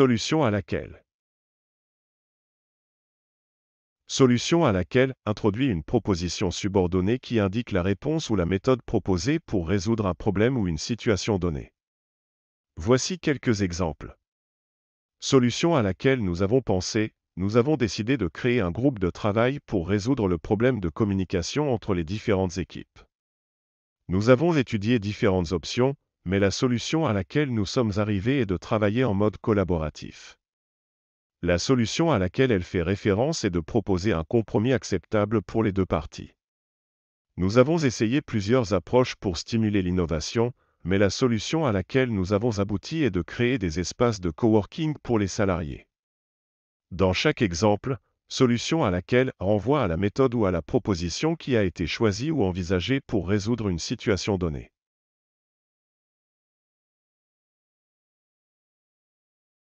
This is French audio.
Solution à laquelle Solution à laquelle introduit une proposition subordonnée qui indique la réponse ou la méthode proposée pour résoudre un problème ou une situation donnée. Voici quelques exemples. Solution à laquelle nous avons pensé, nous avons décidé de créer un groupe de travail pour résoudre le problème de communication entre les différentes équipes. Nous avons étudié différentes options, mais la solution à laquelle nous sommes arrivés est de travailler en mode collaboratif. La solution à laquelle elle fait référence est de proposer un compromis acceptable pour les deux parties. Nous avons essayé plusieurs approches pour stimuler l'innovation, mais la solution à laquelle nous avons abouti est de créer des espaces de coworking pour les salariés. Dans chaque exemple, solution à laquelle renvoie à la méthode ou à la proposition qui a été choisie ou envisagée pour résoudre une situation donnée.